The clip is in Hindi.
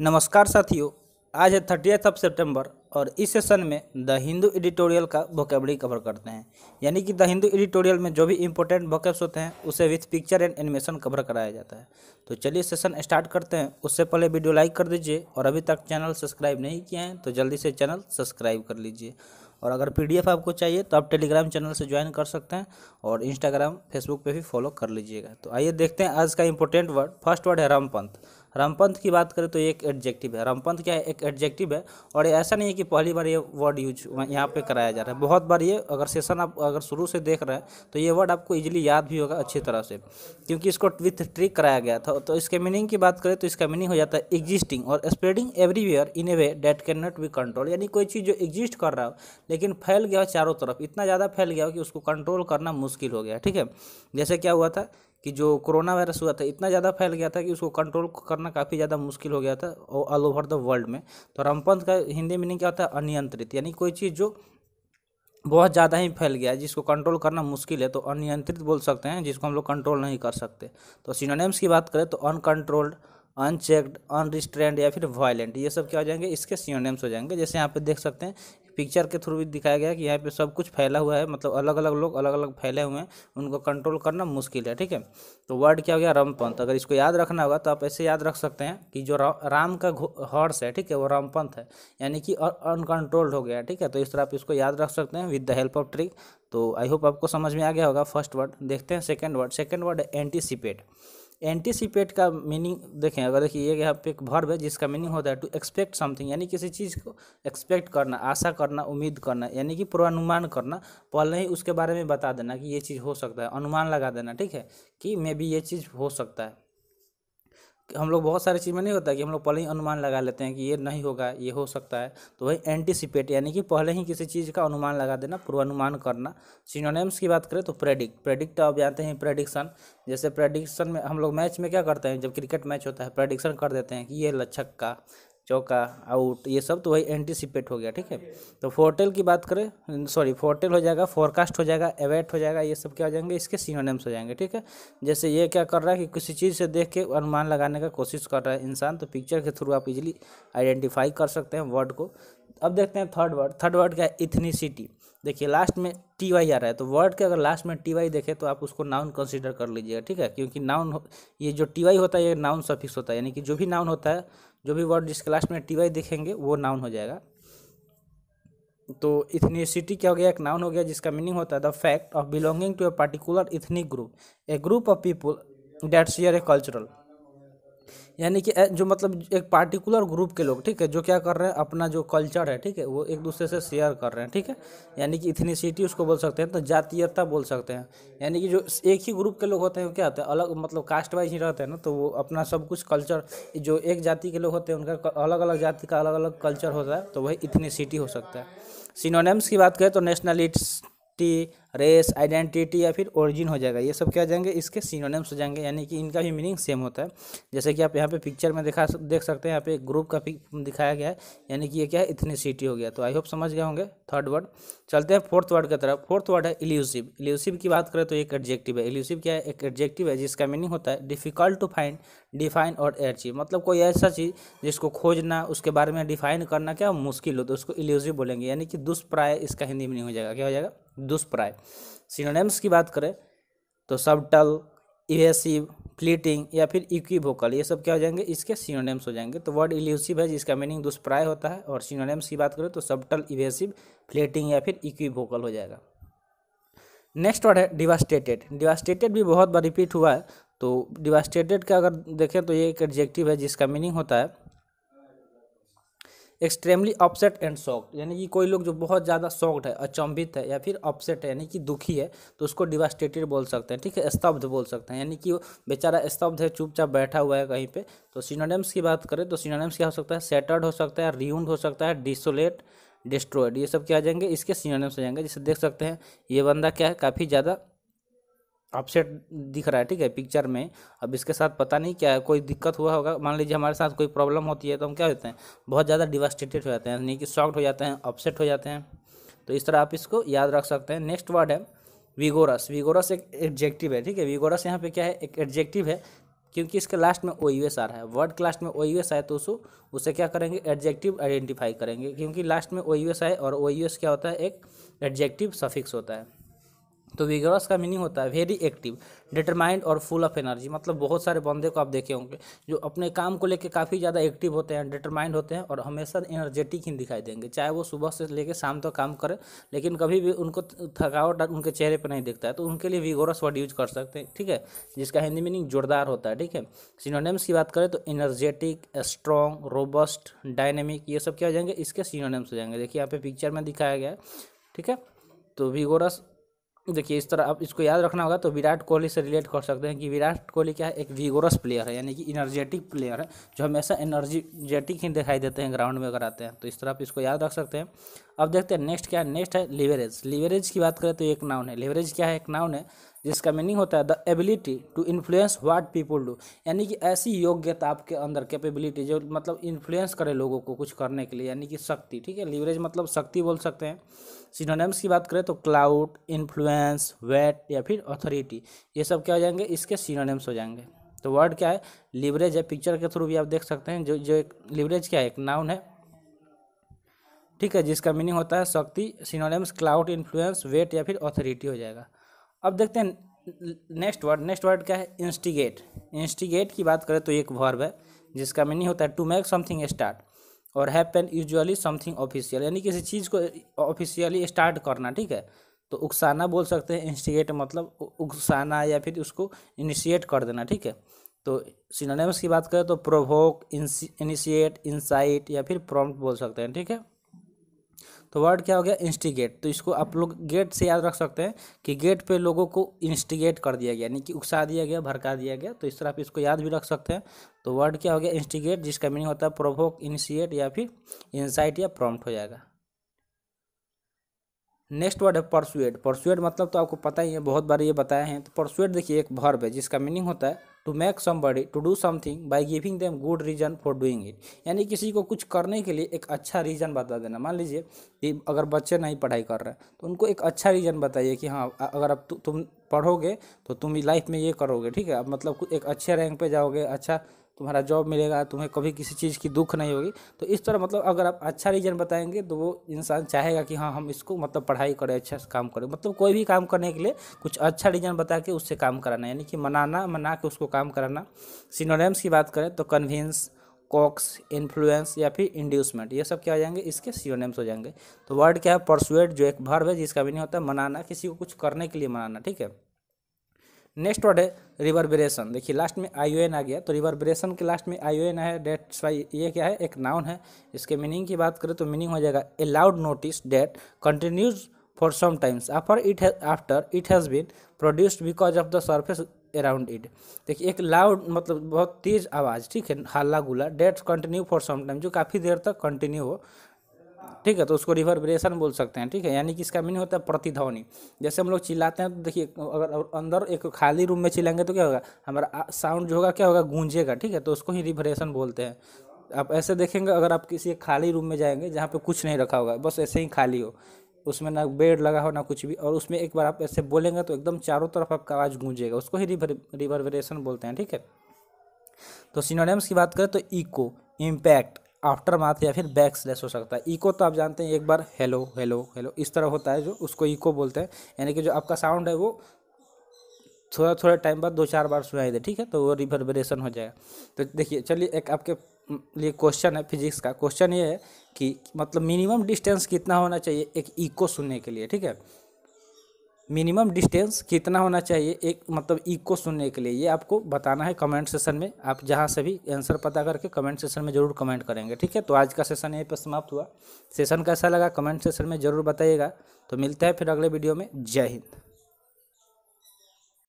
नमस्कार साथियों आज है थर्टीथ ऑफ सितंबर और इस सेशन में द हिंदू एडिटोरियल का वोकेबड़ी कवर करते हैं यानी कि द हिंदू एडिटोरियल में जो भी इंपॉर्टेंट वोकेब्स होते हैं उसे with picture and animation cover कराया जाता है तो चलिए सेशन स्टार्ट करते हैं उससे पहले वीडियो लाइक कर दीजिए और अभी तक चैनल सब्सक्राइब नहीं किए हैं तो जल्दी से चैनल सब्सक्राइब कर लीजिए और अगर पी आपको चाहिए तो आप टेलीग्राम चैनल से ज्वाइन कर सकते हैं और इंस्टाग्राम फेसबुक पर भी फॉलो कर लीजिएगा तो आइए देखते हैं आज का इंपॉर्टेंट वर्ड फर्स्ट वर्ड है रामपंथ रामपंथ की बात करें तो एक एडजेक्टिव है रामपंथ क्या है एक एडजेक्टिव है और ऐसा नहीं है कि पहली बार ये वर्ड यूज यहाँ पे कराया जा रहा है बहुत बार ये अगर सेशन आप अगर शुरू से देख रहे हैं तो ये वर्ड आपको ईजिली याद भी होगा अच्छी तरह से क्योंकि इसको विथ ट्रिक कराया गया था तो इसके मीनिंग की बात करें तो इसका मीनिंग हो जाता है एग्जिस्टिंग और spreading everywhere in a way that can not be control यानी कोई चीज़ जो एग्जिस्ट कर रहा हो लेकिन फैल गया हो चारों तरफ इतना ज़्यादा फैल गया हो कि उसको कंट्रोल करना मुश्किल हो गया ठीक है जैसे क्या हुआ था कि जो कोरोना वायरस हुआ था इतना ज़्यादा फैल गया था कि उसको कंट्रोल करना काफ़ी ज़्यादा मुश्किल हो गया था ऑल ओवर द वर्ल्ड में तो रामपंथ का हिंदी मीनिंग क्या होता है अनियंत्रित यानी कोई चीज़ जो बहुत ज़्यादा ही फैल गया है जिसको कंट्रोल करना मुश्किल है तो अनियंत्रित बोल सकते हैं जिसको हम लोग कंट्रोल नहीं कर सकते तो सिनोनेम्स की बात करें तो अनकंट्रोल्ड अनचेक्ड अनरिस्ट्रेंड या फिर वायलेंट ये सब क्या हो जाएंगे इसके सियोनेम्स हो जाएंगे जैसे यहाँ पे देख सकते हैं पिक्चर के थ्रू भी दिखाया गया है कि यहाँ पे सब कुछ फैला हुआ है मतलब अलग अलग लोग अलग अलग फैले हुए हैं उनको कंट्रोल करना मुश्किल है ठीक है तो वर्ड क्या हो गया रामपंथ अगर इसको याद रखना होगा तो आप ऐसे याद रख सकते हैं कि जो रा, राम का हॉर्स है ठीक है वो रामपंथ है यानी कि अनकंट्रोल्ड हो गया ठीक है तो इस तरह आप इसको याद रख सकते हैं with the help of trick तो आई होप आपको समझ में आ गया होगा फर्स्ट वर्ड देखते हैं second word second word anticipate anticipate का मीनिंग देखें अगर देखिए ये यहाँ पे एक वर्ब है जिसका मीनिंग होता है टू एक्सपेक्ट समथिंग यानी किसी चीज़ को एक्सपेक्ट करना आशा करना उम्मीद करना यानी कि पूर्वानुमान करना पहले ही उसके बारे में बता देना कि ये चीज़ हो सकता है अनुमान लगा देना ठीक है कि मे बी ये चीज़ हो सकता है हम लोग बहुत सारी चीज़ में नहीं होता कि हम लोग पहले ही अनुमान लगा लेते हैं कि ये नहीं होगा ये हो सकता है तो वही एंटिसिपेट यानी कि पहले ही किसी चीज़ का अनुमान लगा देना पूर्वानुमान करना सिनोनेम्स की बात करें तो प्रेडिक्ट प्रेडिक्ट आप जानते हैं प्रेडिक्शन जैसे प्रेडिक्शन में हम लोग मैच में क्या करते हैं जब क्रिकेट मैच होता है प्रेडिक्शन कर देते हैं कि ये लक्षक का चौका आउट ये सब तो वही एंटीसिपेट हो गया ठीक है तो फोरटेल की बात करें सॉरी फोरटेल हो जाएगा फोरकास्ट हो जाएगा एवेट हो जाएगा ये सब क्या हो जाएंगे इसके सीनोनेम्स हो जाएंगे ठीक है जैसे ये क्या कर रहा है कि किसी चीज़ से देख के अनुमान लगाने का कोशिश कर रहा है इंसान तो पिक्चर के थ्रू आप इजिली आइडेंटिफाई कर सकते हैं वर्ड को अब देखते हैं थर्ड वर्ड थर्ड वर्ड क्या है इथनीसिटी देखिए लास्ट में टी वाई आ रहा है तो वर्ड के अगर लास्ट में टी वाई देखें तो आप उसको नाउन कंसिडर कर लीजिएगा ठीक है क्योंकि नाउन ये जो टी वाई होता है ये नाउन सफिक्स होता है यानी कि जो भी नाउन होता है जो भी वर्ड जिसके लास्ट में टी वाई देखेंगे वो नाउन हो जाएगा तो इथनीसिटी क्या हो गया एक नाउन हो गया जिसका मीनिंग होता है the fact of belonging to a particular ethnic group a group of people that are a cultural यानी कि जो मतलब एक पार्टिकुलर ग्रुप के लोग ठीक है जो क्या कर रहे हैं अपना जो कल्चर है ठीक है वो एक दूसरे से शेयर कर रहे हैं ठीक है यानी कि इथनीसिटी उसको बोल सकते हैं तो जातीयता बोल सकते हैं यानी कि जो एक ही ग्रुप के लोग होते हैं वो क्या होता है अलग मतलब कास्ट वाइज ही रहते हैं ना तो वो अपना सब कुछ कल्चर जो एक जाति के लोग होते हैं उनका अलग अलग जाति का अलग अलग कल्चर होता है तो वही इथनीसिटी हो सकता है सिनोनेम्स की बात करें तो नेशनलिटी रेस आइडेंटिटी या फिर ओरिजिन हो जाएगा ये सब क्या जाएंगे इसके सीनोनेम्स हो जाएंगे यानी कि इनका भी मीनिंग सेम होता है जैसे कि आप यहाँ पे पिक्चर में दिखा देख सकते हैं यहाँ पे ग्रुप का दिखाया गया है यानी कि ये क्या है इथनिसिटी हो गया तो आई होप समझ गए होंगे थर्ड वर्ड चलते हैं फोर्थ वर्ड की तरफ फोर्थ वर्ड है इल्यूसिव इल्यूसिव की बात करें तो एक एडजेक्टिव है इल्यूसिव क्या है एक एडजेक्टिव है जिसका मीनिंग होता है डिफिकल्ट टू फाइंड डिफाइन और एचीव मतलब कोई ऐसा चीज़ जिसको खोजना उसके बारे में डिफाइन करना क्या मुश्किल हो तो उसको इल्यूसिव बोलेंगे यानी कि दुष्प्राय इसका हिंदी मीनिंग हो जाएगा क्या हो जाएगा दुष्प्राय सिनोनेम्स की बात करें तो सबटल इवेसिव फ्लीटिंग या फिर वोकल ये सब क्या हो जाएंगे इसके सिनोनेम्स हो जाएंगे तो वर्ड इल्यूसिव है जिसका मीनिंग दुष्प्राय होता है और सिनोनेम्स की बात करें तो सबटल इवेसिव फ्लीटिंग या फिर वोकल हो जाएगा नेक्स्ट वर्ड है डिवास्टेटेड डिवास्टेटेड भी बहुत बार रिपीट हुआ है तो डिवास्टेटेड का अगर देखें तो ये एक एडजेक्टिव है जिसका मीनिंग होता है एक्सट्रीमली अपसेट एंड शॉक्ड यानी कि कोई लोग जो बहुत ज़्यादा शॉक्ड है अचंभित है या फिर अपसेट है यानी कि दुखी है तो उसको डिवास्टेटेड बोल सकते हैं ठीक है स्तब्ध बोल सकते हैं यानी कि बेचारा स्तब्ध है चुपचाप बैठा हुआ है कहीं पे तो सिनोनिम्स की बात करें तो सिनोनिम्स क्या हो सकता है सेटर्ड हो सकता है रियूंड हो सकता है डिसोलेट डिस्ट्रॉयड ये सब क्या आ जाएंगे इसके सिनोनिम्स हो जाएंगे जैसे देख सकते हैं ये बंदा क्या है काफ़ी ज़्यादा अपसेट दिख रहा है ठीक है पिक्चर में अब इसके साथ पता नहीं क्या है कोई दिक्कत हुआ होगा मान लीजिए हमारे साथ कोई प्रॉब्लम होती है तो हम क्या होते हैं बहुत ज़्यादा डिवास्टेटेड हो जाते हैं यानी कि सॉफ्ट हो जाते हैं अपसेट हो जाते हैं तो इस तरह आप इसको याद रख सकते हैं नेक्स्ट वर्ड है विगोरस विगोरस एक एडजेक्टिव है ठीक है विगोरस यहाँ पे क्या है एक एडजेक्टिव है क्योंकि इसके लास्ट में ओ यू एस आ रहा है वर्ड के लास्ट में ओ यू एस आए तो उसको उसे क्या करेंगे एडजेक्टिव आइडेंटिफाई करेंगे क्योंकि लास्ट में ओ यू एस आए और ओ यू एस क्या होता है एक एडजेक्टिव सफिक्स होता है तो विगरस का मीनिंग होता है वेरी एक्टिव डिटरमाइंड और फुल ऑफ एनर्जी मतलब बहुत सारे बंदे को आप देखे होंगे जो अपने काम को लेकर काफ़ी ज़्यादा एक्टिव होते हैं डिटरमाइंड होते हैं और हमेशा एनर्जेटिक ही दिखाई देंगे चाहे वो सुबह से लेकर शाम तक तो काम करें लेकिन कभी भी उनको थकावट उनके चेहरे पर नहीं दिखता है तो उनके लिए विगोरस वर्ड यूज कर सकते हैं ठीक है जिसका हिंदी मीनिंग जोरदार होता है ठीक है सीनोनेम्स की बात करें तो एनर्जेटिक स्ट्रॉन्ग रोबस्ट डायनेमिक ये सब क्या हो जाएंगे इसके सीनोनेम्स हो जाएंगे देखिए यहाँ पे पिक्चर में दिखाया गया है ठीक है तो विगोरस देखिए इस तरह आप इसको याद रखना होगा तो विराट कोहली से रिलेट कर सकते हैं कि विराट कोहली क्या है एक विगोरस प्लेयर है यानी कि इनर्जेटिक प्लेयर है जो हमेशा एनर्जेटिक ही दिखाई देते हैं ग्राउंड में अगर आते हैं तो इस तरह आप इसको याद रख सकते हैं अब देखते हैं नेक्स्ट क्या है नेक्स्ट है लिवरेज लिवरेज की बात करें तो एक नाउन है लिवरेज क्या है एक नाउन है जिसका मीनिंग होता है the ability to influence what people do यानी कि ऐसी योग्यता आपके अंदर कैपेबिलिटी जो मतलब इन्फ्लुएंस करे लोगों को कुछ करने के लिए यानी कि शक्ति ठीक है लिवरेज मतलब शक्ति बोल सकते हैं सिनोनिम्स की बात करें तो क्लाउड इन्फ्लुएंस वेट या फिर अथॉरिटी ये सब क्या हो जाएंगे इसके सिनोनिम्स हो जाएंगे तो वर्ड क्या है लिवरेज है पिक्चर के थ्रू भी आप देख सकते हैं जो जो एक लिवरेज क्या है एक नाउन है ठीक है जिसका मीनिंग होता है शक्ति सिनोनिम्स क्लाउड इन्फ्लुएंस वेट या फिर अथॉरिटी हो जाएगा अब देखते हैं नेक्स्ट वर्ड नेक्स्ट वर्ड क्या है इंस्टिगेट इंस्टिगेट की बात करें तो एक वर्ब है जिसका मीनिंग होता है टू मेक समथिंग स्टार्ट और हैपन यूजुअली समथिंग ऑफिशियल यानी किसी चीज़ को ऑफिशियली स्टार्ट करना ठीक है तो उकसाना बोल सकते हैं इंस्टिगेट मतलब उकसाना या फिर उसको इनिशिएट कर देना ठीक है तो सिनोनिम्स की बात करें तो प्रोवोक इनिशिएट इंसाइट या फिर प्रॉम्प्ट बोल सकते हैं ठीक है तो वर्ड क्या हो गया इंस्टिगेट तो इसको आप लोग गेट से याद रख सकते हैं कि गेट पे लोगों को इंस्टिगेट कर दिया गया यानी कि उकसा दिया गया भड़का दिया गया तो इस तरह आप इसको याद भी रख सकते हैं तो वर्ड क्या हो गया इंस्टिगेट जिसका मीनिंग होता है प्रोवोक इनिशिएट या फिर इंसाइट या प्रॉम्प्ट हो जाएगा नेक्स्ट वर्ड है परसुएड परसुएड मतलब तो आपको पता ही है बहुत बार ये बताए हैं तो परसुएड देखिए एक भर्ब है जिसका मीनिंग होता है to make somebody to do something by giving them good reason for doing it यानी किसी को कुछ करने के लिए एक अच्छा रीज़न बता देना मान लीजिए कि अगर बच्चे नहीं पढ़ाई कर रहे हैं तो उनको एक अच्छा रीज़न बताइए कि हाँ अगर अब तु, तुम पढ़ोगे तो तुम लाइफ में ये करोगे ठीक है अब मतलब एक अच्छे रैंक पे जाओगे अच्छा तुम्हारा जॉब मिलेगा तुम्हें कभी किसी चीज़ की दुख नहीं होगी तो इस तरह मतलब अगर आप अच्छा रीज़न बताएंगे तो वो इंसान चाहेगा कि हाँ हम इसको मतलब पढ़ाई करें अच्छा काम करें मतलब कोई भी काम करने के लिए कुछ अच्छा रीज़न बता के उससे काम कराना यानी कि मनाना मना के उसको काम कराना सिनोनेम्स की बात करें तो कन्विंस कॉक्स इन्फ्लुएंस या फिर इंड्यूसमेंट ये सब क्या हो जाएंगे इसके सीओनेम्स हो जाएंगे तो वर्ड क्या है परसुएट जो एक भर्व है जिसका भी नहीं होता मनाना किसी को कुछ करने के लिए मनाना ठीक है नेक्स्ट वर्ड है रिवर्ब्रेशन देखिए लास्ट में आई आ गया तो रिवर्ब्रेशन के लास्ट में आई है डेट्स वाई ये क्या है एक नाउन है इसके मीनिंग की बात करें तो मीनिंग हो जाएगा a loud noise that continues for some times after it after it has been produced because of the surface around it देखिए एक लाउड मतलब बहुत तेज़ आवाज़ ठीक है हल्ला गुला that continue for some time जो काफ़ी देर तक कंटिन्यू हो ठीक है तो उसको रिवर्बरेशन बोल सकते हैं ठीक है यानी कि इसका मीनिंग होता है प्रतिध्वनि जैसे हम लोग चिल्लाते हैं तो देखिए अगर अंदर एक खाली रूम में चिल्लाएंगे तो क्या होगा हमारा साउंड जो होगा क्या होगा गूंजेगा ठीक है तो उसको ही रिवरेशन बोलते हैं आप ऐसे देखेंगे अगर आप किसी खाली रूम में जाएंगे जहाँ पर कुछ नहीं रखा होगा बस ऐसे ही खाली हो उसमें ना बेड लगा हो ना कुछ भी और उसमें एक बार आप ऐसे बोलेंगे तो एकदम चारों तरफ आपका आवाज़ गूंजेगा उसको ही रिवर्वरेशन बोलते हैं ठीक है तो सिनोनिम्स की बात करें तो इको इम्पैक्ट आफ्टर माथ या फिर बैक स्लैश हो सकता है इको तो आप जानते हैं एक बार हेलो हेलो हेलो इस तरह होता है जो उसको इको बोलते हैं यानी कि जो आपका साउंड है वो थोड़ा थोड़ा टाइम बाद दो चार बार सुनाई दे ठीक है तो वो रिवर्बरेशन हो जाएगा तो देखिए चलिए एक आपके लिए क्वेश्चन है फिजिक्स का क्वेश्चन ये है कि मतलब मिनिमम डिस्टेंस कितना होना चाहिए एक इको सुनने के लिए ठीक है मिनिमम डिस्टेंस कितना होना चाहिए एक मतलब इको सुनने के लिए ये आपको बताना है कमेंट सेशन में आप जहाँ से भी आंसर पता करके कमेंट सेशन में जरूर कमेंट करेंगे ठीक है तो आज का सेशन यहीं पर समाप्त हुआ सेशन कैसा लगा कमेंट सेशन में ज़रूर बताइएगा तो मिलता है फिर अगले वीडियो में जय हिंद